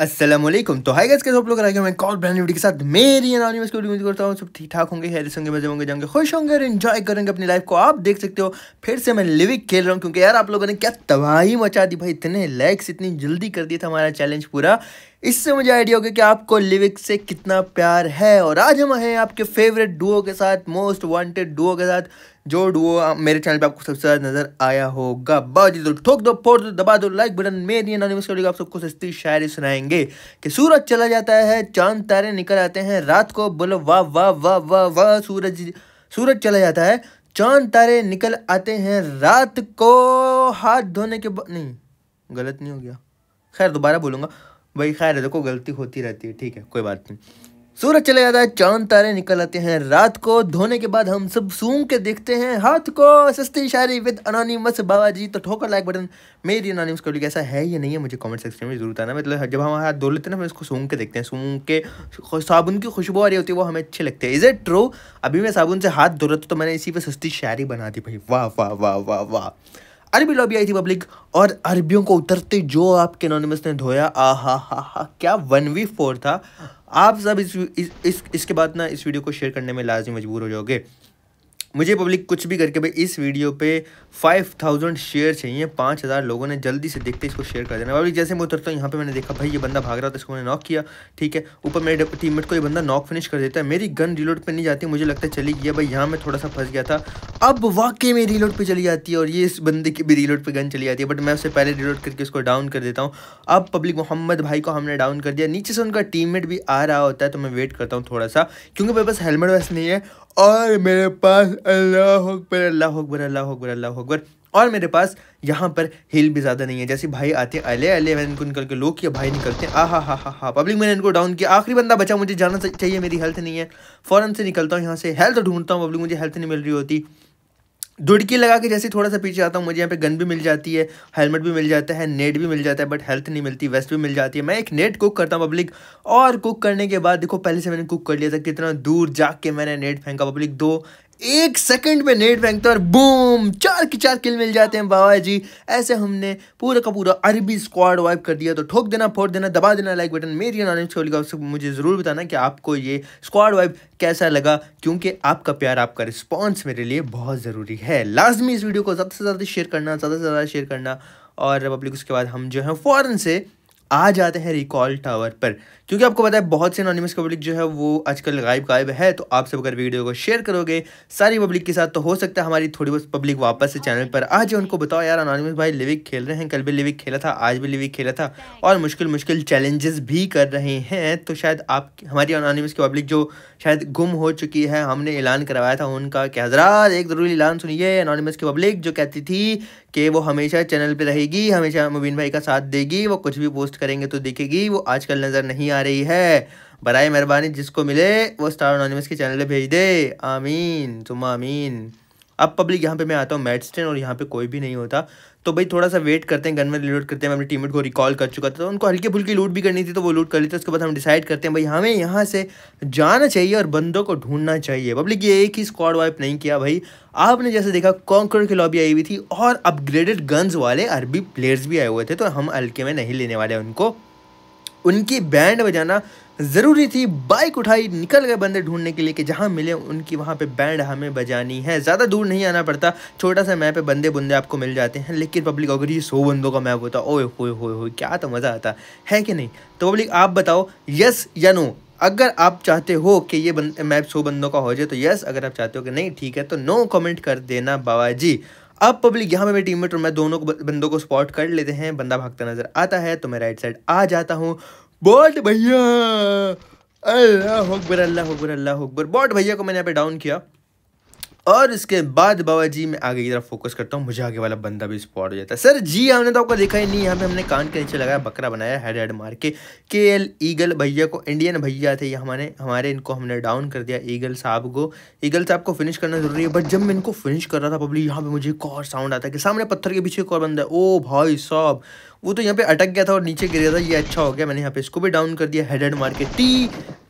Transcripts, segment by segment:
असलम तो high gas कैसे आप लोग आगे मैं कॉल ब्रांड वीडियो के साथ मेरी अनॉनिमस को उम्मीद करता हूँ सब ठीक ठाक होंगे हेरिस होंगे मजे होंगे जाएंगे खुश होंगे और इन्जॉय करेंगे अपनी लाइफ को आप देख सकते हो फिर से मैं लिविक खेल रहा हूँ क्योंकि यार आप लोगों ने क्या तबाही मचा दी भाई इतने लाइक्स इतनी जल्दी कर दिया था हमारा चैलेंज पूरा इससे मुझे आइडिया होगा कि आपको लिविक से कितना प्यार है और आज हम हैं आपके फेवरेट डुओ के साथ मोस्ट वांटेड डुओ के साथ जो डुओ मेरे चैनल पे आपको सबसे ज़्यादा नजर आया होगा बाजी दो तो ठोक दो फोड़ दो दबा दो लाइक बटन मेरी अनोनिमस आप सबको सस्ती शायरी सुनाएंगे कि सूरज चला जाता है चांद तारे निकल आते हैं रात को बोलो वाह वाह वाह वाह वाह सूरज सूरज चला जाता है चांद तारे निकल आते हैं रात को हाथ धोने के बाद नहीं गलत नहीं हो गया खैर दोबारा बोलूँगा भाई खैर देखो गलती होती रहती है ठीक है कोई बात नहीं सूरज चले जाता है चांद तारे निकल आते हैं रात को धोने के बाद हम सब सूंघ के देखते हैं हाथ को सस्ती शायरी विद अनोनीमस बाबा जी तो ठोकर लाइक बटन मेरी अनोनीमस कभी कैसा है या नहीं है मुझे कमेंट सेक्शन में जरूर आना मतलब जब हम हाथ धो लेते हैं ना हम इसको सूंघ के देखते हैं सूंघ के साबुन की खुशबू आ रही होती है वो हमें अच्छे लगते हैं इज इट ट्रू अभी मैं साबुन से हाथ धो रहा था तो मैंने इसी पर सस्ती शायरी बना दी भाई वाह वाह वाह वाह वाह अरबी लॉबी आई थी पब्लिक और अरबियों को उतरते जो आपके नॉनिमस ने धोया आ हा हा हा क्या वन वी फोर था आप सब इस, इस, इस इसके बाद ना इस वीडियो को शेयर करने में लाजमी मजबूर हो जाओगे मुझे पब्लिक कुछ भी करके भाई इस वीडियो पे 5000 शेयर चाहिए 5000 लोगों ने जल्दी से देखते इसको शेयर कर देना पब्लिक जैसे मैं उतरता हूँ यहाँ पे मैंने देखा भाई ये बंदा भाग रहा था इसको मैंने नॉक किया ठीक है ऊपर मेरे टीममेट को ये बंदा नॉक फिनिश कर देता है मेरी गन रिलोड पर नहीं जाती मुझे लगता है चली गया भाई यहाँ मैं थोड़ा सा फंस गया था अब वाकई में रिलोड पर चली जाती है और ये इस बंदे की भी रिलोड पर गन चली जाती है बट मैं उससे पहले रिलोड करके उसको डाउन कर देता हूँ अब पब्लिक मोहम्मद भाई को हमने डाउन कर दिया नीचे से उनका टीम भी आ रहा होता है तो मैं वेट करता हूँ थोड़ा सा क्योंकि मेरे पास हेलमेट वैसे नहीं है और मेरे पास अल्लाह अकबर अल्लाह अकबर अल्लाह अकबर अल्लाह अकबर और मेरे पास यहाँ पर हिल भी ज़्यादा नहीं है जैसे भाई आते हैं अले अले मैंने इनको निकल के लो किया भाई निकलते हैं आ हा हा हा हा पब्लिक मैंने इनको डाउन किया आखिरी बंदा बचा मुझे जाना चाहिए मेरी हेल्थ नहीं है फ़ौरन से निकलता हूँ यहाँ से हेल्थ ढूंढता हूँ पब्लिक मुझे हेल्थ नहीं मिल रही होती दुड़की लगा के जैसे थोड़ा सा पीछे आता हूँ मुझे यहाँ पे गन भी मिल जाती है हेलमेट भी मिल जाता है नेट भी मिल जाता है बट हेल्थ नहीं मिलती वेस्ट भी मिल जाती है मैं एक नेट कुक करता हूँ पब्लिक और कुक करने के बाद देखो पहले से मैंने कुक कर लिया था कितना दूर जाके मैंने नेट फेंका पब्लिक दो एक सेकंड में नेट बैंक तो और बूम चार की चार किल मिल जाते हैं बाबा जी ऐसे हमने पूरा का पूरा अरबी स्क्वाड वाइप कर दिया तो ठोक देना फोड़ देना दबा देना लाइक बटन मेरी नॉलेज छोड़ का मुझे ज़रूर बताना कि आपको ये स्क्वाड वाइप कैसा लगा क्योंकि आपका प्यार आपका रिस्पॉन्स मेरे लिए बहुत ज़रूरी है लाजमी इस वीडियो को ज़्यादा से ज़्यादा शेयर करना ज़्यादा से ज़्यादा शेयर करना और रिपब्लिक उसके बाद हम जो है फ़ौरन से आ जाते हैं रिकॉल टावर पर क्योंकि आपको पता है बहुत से अनोनिमस पब्लिक जो है वो आजकल गायब गायब है तो आप सब अगर वीडियो को शेयर करोगे सारी पब्लिक के साथ तो हो सकता है हमारी थोड़ी बहुत पब्लिक वापस से चैनल पर आ जाए उनको बताओ यार अनोनिमस भाई लिविक खेल रहे हैं कल भी लिविक खेला था आज भी लिविक खेला था और मुश्किल मुश्किल चैलेंजेस भी कर रहे हैं तो शायद आप हमारी अनोनिमस की पब्लिक जो शायद गुम हो चुकी है हमने ऐलान करवाया था उनका कि हजरात एक ज़रूरी ऐलान सुनिए अनोनिमस की पब्लिक जो कहती थी कि वो हमेशा चैनल पे रहेगी हमेशा मुबीन भाई का साथ देगी वो कुछ भी पोस्ट करेंगे तो दिखेगी वो आजकल नज़र नहीं आ रही है बरए मेहरबानी जिसको मिले वो स्टार अनोनिमस के चैनल पे भेज दे आमीन तुम आमीन अब पब्लिक यहाँ पे मैं आता हूँ मेडस्टेन और यहाँ पे कोई भी नहीं होता तो भाई थोड़ा सा वेट करते हैं गन में लूट करते हैं मैं अपनी टीमेट को रिकॉल कर चुका था तो उनको हल्की फुल्की लूट भी करनी थी तो वो लूट कर ली उसके बाद हम डिसाइड करते हैं भाई हमें यहाँ से जाना चाहिए और बंदों को ढूंढना चाहिए पब्लिक ये एक ही स्क्वाड वाइप नहीं किया भाई आपने जैसे देखा कॉन्कर की लॉबी आई हुई थी और अपग्रेडेड गन्स वाले अरबी प्लेयर्स भी आए हुए थे तो हम हल्के में नहीं लेने वाले उनको उनकी बैंड बजाना ज़रूरी थी बाइक उठाई निकल गए बंदे ढूंढने के लिए कि जहां मिले उनकी वहां पे बैंड हमें बजानी है ज़्यादा दूर नहीं आना पड़ता छोटा सा मैप पे बंदे बुंदे आपको मिल जाते हैं लेकिन पब्लिक अगर ये सौ बंदों का मैप होता ओए होए होए होए क्या तो मज़ा आता है कि नहीं तो पब्लिक आप बताओ यस या नो अगर आप चाहते हो कि ये बंद, मैप सौ बंदों का हो जाए तो यस अगर आप चाहते हो कि नहीं ठीक है तो नो कॉमेंट कर देना बाबा जी अब पब्लिक यहाँ पे मेरी टीम और मैं दोनों को बंदों को स्पॉट कर लेते हैं बंदा भागता नजर आता है तो मैं राइट साइड आ जाता हूँ बॉट भैया अल्लाह अकबर अल्लाह अकबर अल्लाह अकबर बॉट भैया को मैंने यहाँ पे डाउन किया और इसके बाद बाबा जी मैं आगे की तरफ फोकस करता हूँ मुझे आगे वाला बंदा भी स्पॉट हो जाता है सर जी हमने तो आपको देखा ही नहीं यहाँ पे हमने कान के नीचे लगाया बकरा बनाया हेड हेड मार के के एल ईगल भैया को इंडियन भैया थे ये हमारे हमारे इनको हमने डाउन कर दिया ईगल साहब को ईगल साहब को फिनिश करना जरूरी है बट जब मैं इनको फिनिश कर रहा था पब्लिक यहाँ पर मुझे एक और साउंड आता है कि सामने पत्थर के पीछे एक और बंदा है ओ भाई साहब वो तो यहाँ पे अटक गया था और नीचे गिर गया था ये अच्छा हो गया मैंने यहाँ पे इसको भी डाउन कर दिया हेडेड मार के टी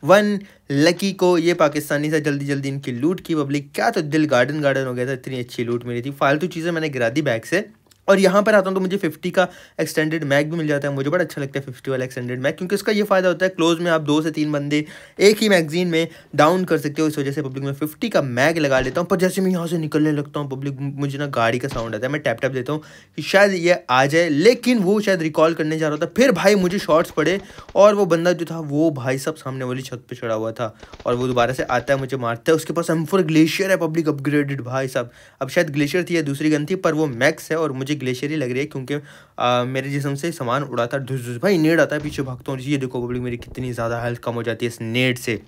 वन लकी को ये पाकिस्तानी था जल्दी जल्दी इनकी लूट की पब्लिक क्या तो दिल गार्डन गार्डन हो गया था इतनी अच्छी लूट मिली थी फालतू चीज़ें मैंने गिरा दी बैग से और यहाँ पर आता हूँ तो मुझे फिफ्टी का एक्सटेंडेड मैग भी मिल जाता है मुझे बड़ा अच्छा लगता है फिफ्टी वाला एक्सटेंडेड मैग क्योंकि इसका ये फ़ायदा होता है क्लोज में आप दो से तीन बंदे एक ही मैगजीन में डाउन कर सकते हो इस वजह से पब्लिक में फिफ्टी का मैग लगा लेता हूँ पर जैसे मैं यहाँ से निकलने लगता हूँ पब्लिक मुझे ना गाड़ी का साउंड आता है मैं टैप टैप देता हूँ कि शायद ये आ जाए लेकिन वो शायद रिकॉल करने जा रहा था फिर भाई मुझे शॉर्ट्स पड़े और वो बंदा जो था वो भाई साहब सामने वाली छत पर चढ़ा हुआ था और वो दोबारा से आता है मुझे मारता है उसके पास एम ग्लेशियर है पब्लिक अपग्रेडेड भाई साहब अब शायद ग्लेशियर थी या दूसरी गन थी पर वो मैक्स है और मुझे ही ग्लेशियर ही लग रही है क्योंकि आ, मेरे जिसम से सामान उड़ाता है धुस धुस भाई नेड आता है पीछे भागता हूँ ये देखो पब्लिक मेरी कितनी ज़्यादा हेल्थ कम हो जाती है इस नेड से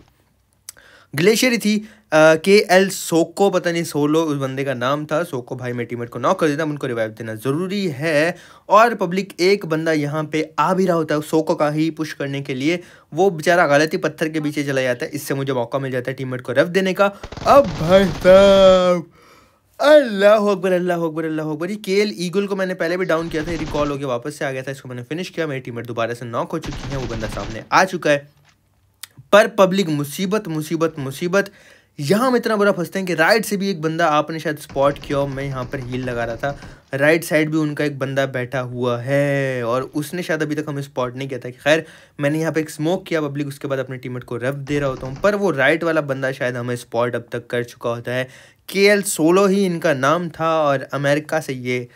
ग्लेशियर ही थी के एल सोको पता नहीं सोलो उस बंदे का नाम था सोको भाई मैं टीमेट को नॉक कर देता हूँ उनको रिवाइव देना ज़रूरी है और पब्लिक एक बंदा यहाँ पे आ भी रहा होता है सोको का ही पुश करने के लिए वो बेचारा गलती पत्थर के पीछे चला जाता है इससे मुझे मौका मिल जाता है टीमेट को रफ देने का अब भाई साहब अल्लाह अकबर अल्लाह अकबर अल्लाह अकबर ये केल ईगल को मैंने पहले भी डाउन किया था रिकॉल होकर वापस से आ गया था इसको मैंने फिनिश किया मेरी टीममेट दोबारा से नॉक हो चुकी है वो बंदा सामने आ चुका है पर पब्लिक मुसीबत मुसीबत मुसीबत यहाँ हम इतना बुरा फंसते हैं कि राइट से भी एक बंदा आपने शायद स्पॉट किया और मैं यहाँ पर हील लगा रहा था राइट साइड भी उनका एक बंदा बैठा हुआ है और उसने शायद अभी तक हमें स्पॉट नहीं किया था कि खैर मैंने यहाँ पे एक स्मोक किया पब्लिक उसके बाद अपने टीममेट को रफ दे रहा होता हूँ पर वो राइट वाला बंदा शायद हमें स्पॉट अब तक कर चुका होता है के एल सोलो ही इनका नाम था और अमेरिका से ये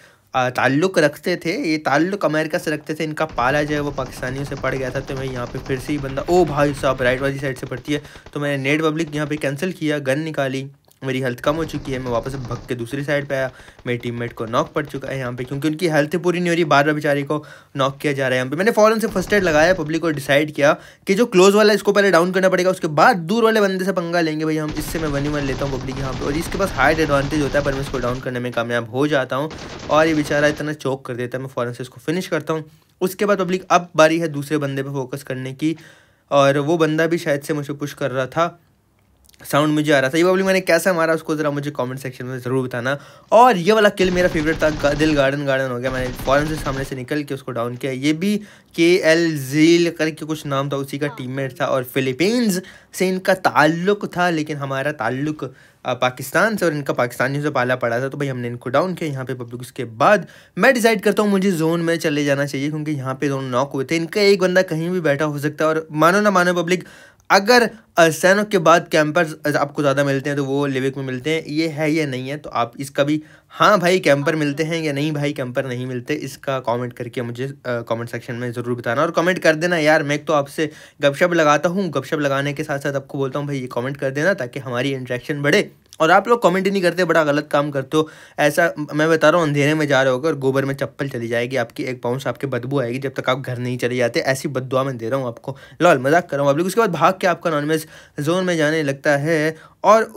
ताल्लुक़ रखते थे ये ताल्लुक़ अमेरिका से रखते थे इनका पाला जो है वो पाकिस्तानियों से पड़ गया था तो मैं यहाँ पे फिर से ही बंदा ओ भाई साहब राइट वाली साइड से पड़ती है तो मैंने नेट पब्लिक यहाँ पे कैंसिल किया गन निकाली मेरी हेल्थ कम हो चुकी है मैं वापस भग के दूसरी साइड पे आया मेरी टीममेट को नॉक पड़ चुका है यहाँ पे क्योंकि उनकी हेल्थ पूरी नहीं हो रही बार बार बेचारे को नॉक किया जा रहा है यहाँ पे मैंने फ़ौरन से फर्स्ट एड लगाया पब्लिक को डिसाइड किया कि जो क्लोज वाला इसको पहले डाउन करना पड़ेगा उसके बाद दूर वाले बंदे से पंगा लेंगे भाई हम इससे मैं वन वन लेता हूँ पब्लिक यहाँ पर और इसके पास हाइट एडवांटेज होता है पर मैं इसको डाउन करने में कामयाब हो जाता हूँ और ये बेचारा इतना चौक कर देता है मैं फ़ौरन से इसको फिनिश करता हूँ उसके बाद पब्लिक अब बारी है दूसरे बंदे पर फोकस करने की और वो बंदा भी शायद से मुझे पुश कर रहा था साउंड मुझे आ रहा था ये बबली मैंने कैसा मारा उसको ज़रा मुझे कमेंट सेक्शन में ज़रूर बताना और ये वाला किल मेरा फेवरेट था दिल गार्डन गार्डन हो गया मैंने फॉरन से सामने से निकल के उसको डाउन किया ये भी के एल जील करके कुछ नाम था उसी का टीममेट था और फिलीपींस से इनका ताल्लुक था लेकिन हमारा ताल्लुक पाकिस्तान से और इनका पाकिस्तानियों से पाला पड़ा था तो भाई हमने इनको डाउन किया यहाँ पे पब्लिक उसके बाद मैं डिसाइड करता हूँ मुझे जोन में चले जाना चाहिए क्योंकि यहाँ पे दोनों नॉक हुए थे इनका एक बंदा कहीं भी बैठा हो सकता है और मानो ना मानो पब्लिक अगर सैनो के बाद कैंपर आपको ज़्यादा मिलते हैं तो वो लिविक में मिलते हैं ये है या नहीं है तो आप इसका भी हाँ भाई कैंपर मिलते हैं या नहीं भाई कैंपर नहीं मिलते इसका कमेंट करके मुझे कमेंट सेक्शन में ज़रूर बताना और कमेंट कर देना यार मैं तो आपसे गपशप लगाता हूँ गपशप लगाने के साथ साथ आपको बोलता हूँ भाई ये कॉमेंट कर देना ताकि हमारी इंट्रैक्शन बढ़े और आप लोग कमेंट ही नहीं करते बड़ा गलत काम करते हो ऐसा मैं बता रहा हूँ अंधेरे में जा रहे होगे और गोबर में चप्पल चली जाएगी आपकी एक पाउंस आपके बदबू आएगी जब तक आप घर नहीं चले जाते ऐसी बदुआ मैं दे रहा हूँ आपको लॉल मजाक कर रहा हूँ आप लोग उसके बाद भाग के आपका नॉनवेज जोन में जाने लगता है और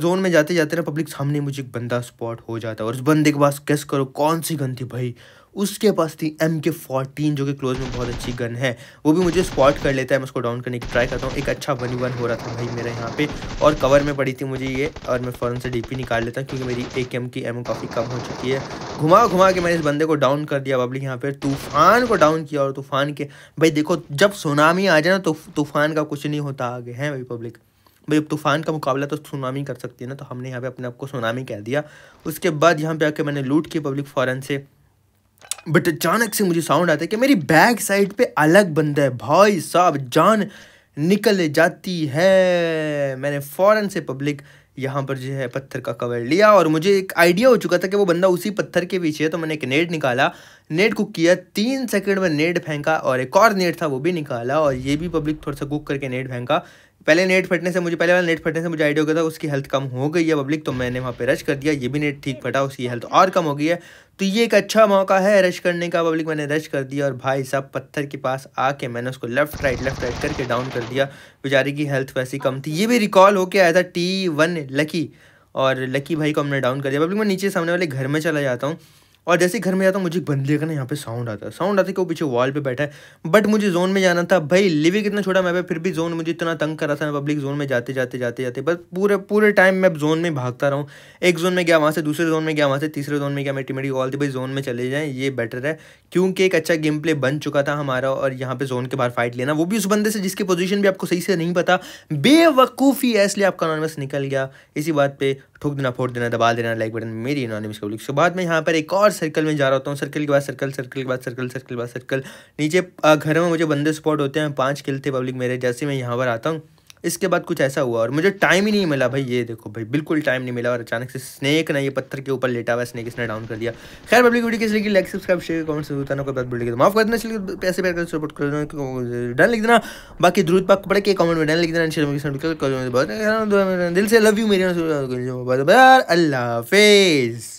जोन में जाते जाते ना पब्लिक सामने मुझे एक बंदा स्पॉट हो जाता है और उस बंदे के पास कैस करो कौन सी गंदी भाई उसके पास थी एम के फोर्टीन जो कि क्लोज में बहुत अच्छी गन है वो भी मुझे स्पॉट कर लेता है मैं उसको डाउन करने की ट्राई करता हूँ एक अच्छा वन वन हो रहा था भाई मेरे यहाँ पे और कवर में पड़ी थी मुझे ये और मैं फ़ौरन से डीपी निकाल लेता हूँ क्योंकि मेरी एक एम की एम काफ़ी कम हो चुकी है घुमा घुमा के मैंने इस बंदे को डाउन कर दिया बबली यहाँ पर तूफान को डाउन किया और तूफान के भाई देखो जब सुनामी आ जाए ना तो तूफान का कुछ नहीं होता आगे हैं भाई पब्लिक भाई अब तूफान का मुकाबला तो सुनामी कर सकती है ना तो हमने यहाँ पे अपने आप को सुनामी कह दिया उसके बाद यहाँ पे आके मैंने लूट की पब्लिक फ़ौरन से बट अचानक से मुझे साउंड आता है कि मेरी बैक साइड पे अलग बंदा है भाई साहब जान निकल जाती है मैंने फ़ौरन से पब्लिक यहाँ पर जो है पत्थर का कवर लिया और मुझे एक आइडिया हो चुका था कि वो बंदा उसी पत्थर के पीछे है तो मैंने एक नेट निकाला नेट कुक किया तीन सेकंड में नेट फेंका और एक और नेट था वो भी निकाला और ये भी पब्लिक थोड़ा सा कुक करके नेट फेंका पहले नेट फटने से मुझे पहले वाला नेट फटने से मुझे आइडिया हो गया था उसकी हेल्थ कम हो गई है पब्लिक तो मैंने वहाँ पे रश कर दिया ये भी नेट ठीक फटा उसकी हेल्थ और कम हो गई है तो ये एक अच्छा मौका है रश करने का पब्लिक मैंने रश कर दिया और भाई साहब पत्थर के पास आके मैंने उसको लेफ्ट राइट लेफ्ट राइट करके डाउन कर दिया बेचारे की हेल्थ वैसी कम थी ये भी रिकॉल होके आया था टी वन लकी और लकी भाई को हमने डाउन कर दिया पब्लिक मैं नीचे सामने वाले घर में चला जाता हूँ और जैसे घर में जाता हूँ मुझे बंदे का ना यहाँ पे साउंड आता है साउंड आता है कि वो पीछे वॉल पे बैठा है बट मुझे जोन में जाना था भाई लिविंग इतना छोटा मैप है फिर भी जोन मुझे इतना तंग कर रहा था मैं पब्लिक जोन में जाते जाते जाते जाते बस पूरे पूरे टाइम मैं जोन में भागता रहा हूँ एक जोन में गया वहाँ से दूसरे जोन में गया वहाँ से तीसरे जोन में गया मेरी टीमेटी वॉल थी भाई जोन में चले जाएँ ये बेटर है क्योंकि एक अच्छा गेम प्ले बन चुका था हमारा और यहाँ पर जोन के बाहर फाइट लेना वो भी उस बंदे से जिसकी पोजिशन भी आपको सही से नहीं पता बेवकूफ़ी है इसलिए आपका नॉनवेस निकल गया इसी बात पर ठोक देना फोड़ देना दबा देना लाइक बटन मेरी अनोनमस पब्लिक सो बाद में यहाँ पर एक और सर्कल में जा रहा होता हूँ सर्कल के बाद सर्कल सर्कल के बाद सर्कल सर्कल के बाद सर्कल नीचे घर में मुझे बंदे स्पॉट होते हैं पाँच किल थे पब्लिक मेरे जैसे मैं यहाँ पर आता हूँ इसके बाद कुछ ऐसा हुआ और मुझे टाइम ही नहीं मिला भाई ये देखो भाई बिल्कुल टाइम नहीं मिला और अचानक से स्नेक ना ये पत्थर के ऊपर लेटा हुआ स्नेक इसने डाउन कर दिया खैर पब्लिक वीडियो किस लिए लाइक सब्सक्राइब शेयर कमेंट से होता ना कोई बात वीडियो तो माफ कर देना चलिए पैसे पैर कर सपोर्ट कर डन लिख देना बाकी द्रुत पाक पड़े के कमेंट में डन लिख देना दिल से लव यू मेरे अल्लाह हाफिज़